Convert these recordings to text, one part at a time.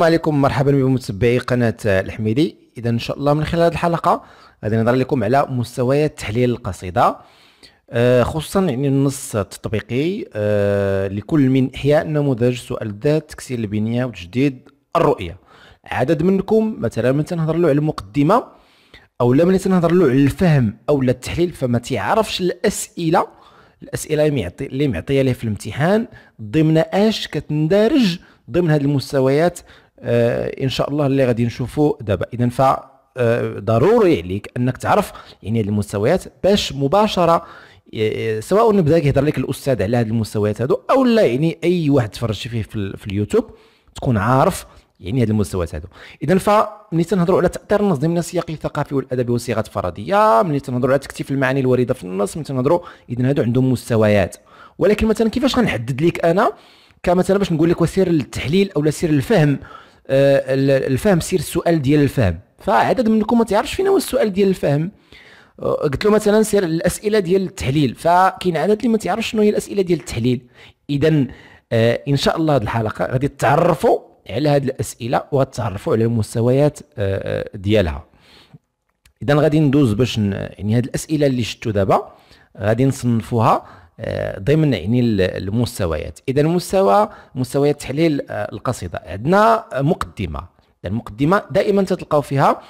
السلام عليكم مرحبا بكم متابعي قناه الحميدي اذا ان شاء الله من خلال هذه الحلقه غادي نهضر لكم على مستويات تحليل القصيده آه، خصوصا يعني النص التطبيقي آه، لكل من احياء نموذج سؤال الذات تكسير البنيه وتجديد الرؤيه عدد منكم مثلا من تنهضر له على المقدمه او لما من تنهضر له على الفهم او التحليل فما تعرفش الاسئله الاسئله اللي معطيه ليه في الامتحان ضمن اش كتندرج ضمن هذه المستويات آه، ان شاء الله اللي غادي نشوفه دابا اذا ف آه، ضروري عليك انك تعرف يعني المستويات باش مباشره آه، سواء نبدا كيهضر لك الاستاذ على هذه المستويات هادو او لا يعني اي واحد تفرج فيه في, في اليوتيوب تكون عارف يعني هذه المستويات هادو اذا فملي تنهضروا على تاثير النص ضمن السياق الثقافي والادبي وصيغه فرضيه ملي تنهضروا على تكثيف المعاني الوارده في النص ملي تنهضروا اذا هادو عندهم مستويات ولكن مثلا كيفاش غنحدد لك انا كمثلا باش نقول لك وسير التحليل او سير الفهم آه، الفهم سير السؤال ديال الفهم فعدد منكم ما تعرفش فين هو السؤال ديال الفهم آه، قلت له مثلا سير الاسئله ديال التحليل فكاين عدد اللي ما تعرفش شنو هي الاسئله ديال التحليل اذا آه، ان شاء الله هذه الحلقه غادي تعرفوا على هذه الاسئله وتعرفوا على المستويات ديالها اذا غادي ندوز باش يعني هذه الاسئله اللي شفتوا دابا غادي نصنفوها ضمن يعني المستويات اذا مستوى مستويات تحليل آه، القصيده عندنا مقدمه المقدمه دائما تتلقاو فيها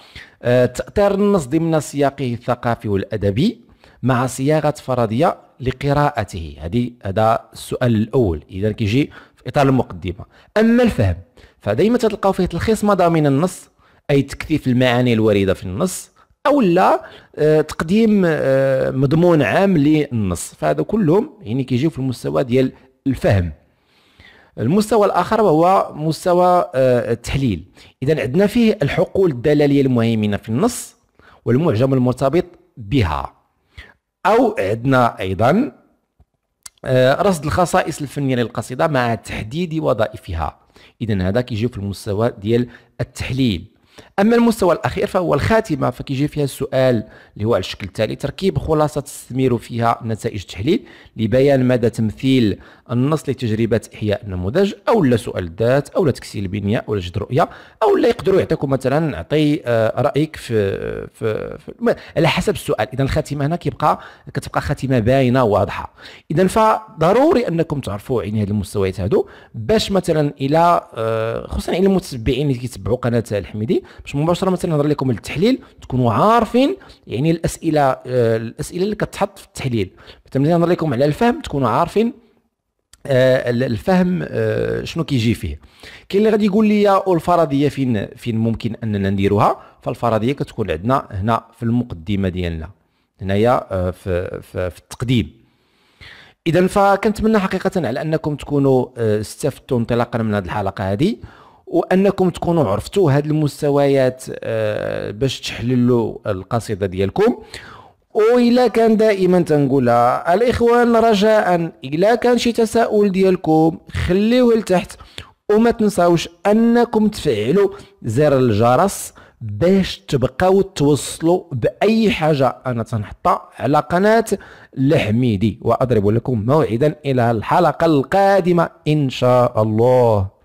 آه، تاثير النص ضمن سياقه الثقافي والادبي مع صياغه فرضيه لقراءته هذه هذا السؤال الاول اذا كيجي في اطار المقدمه اما الفهم فدائما تتلقاو فيه تلخيص مضامين النص اي تكثيف المعاني الوارده في النص او لا آه، تقديم آه، مضمون عام للنص فهذا كلهم يعني كيجيو في المستوى ديال الفهم المستوى الاخر وهو مستوى آه، التحليل اذا عندنا فيه الحقول الدلاليه المهيمنه في النص والمعجم المرتبط بها او عندنا ايضا رصد الخصائص الفنيه للقصيده مع تحديد وظائفها اذا هذا كيجي في المستوى ديال التحليل اما المستوى الاخير فهو الخاتمه فكيجي فيها السؤال اللي هو على الشكل التالي تركيب خلاصه تستثمر فيها نتائج تحليل لبيان مدى تمثيل النص لتجربه احياء النموذج او لا سؤال الذات او لا تكسير البنيه او لا جد رؤيه او لا يقدروا يعطيكم مثلا اعطي آه، رايك في, في, في على حسب السؤال اذا الخاتمه هنا كيبقى كتبقى خاتمه باينه واضحه اذا فضروري انكم تعرفوا يعني هذه المستويات هادو باش مثلا الى آه، خصوصا الى المتبعين اللي كيتبعوا قناه الحميدي باش مباشره مثلا نهضر لكم التحليل تكونوا عارفين يعني الاسئله آه، الاسئله اللي كتحط في التحليل مثلا نهضر لكم على الفهم تكونوا عارفين آه، الفهم آه، شنو كيجي فيه كاين اللي غادي يقول لي الفرضيه فين فين ممكن اننا نديروها فالفرضيه كتكون عندنا هنا في المقدمه ديالنا هنايا في, في, في التقديم اذا فكنتمنى حقيقه على انكم تكونوا استفدتوا انطلاقا من هذه الحلقه هذه وانكم تكونوا عرفتوا هاد المستويات آه، باش تحللوا القصيده ديالكم وإلا كان دائما تنقولها الإخوان رجاء إلا كان شي تساؤل ديالكم خليوه لتحت وما تنساوش أنكم تفعلوا زر الجرس باش تبقاو توصلوا بأي حاجة أنا تنحطها على قناة الحميدي وأضرب لكم موعدا إلى الحلقة القادمة إن شاء الله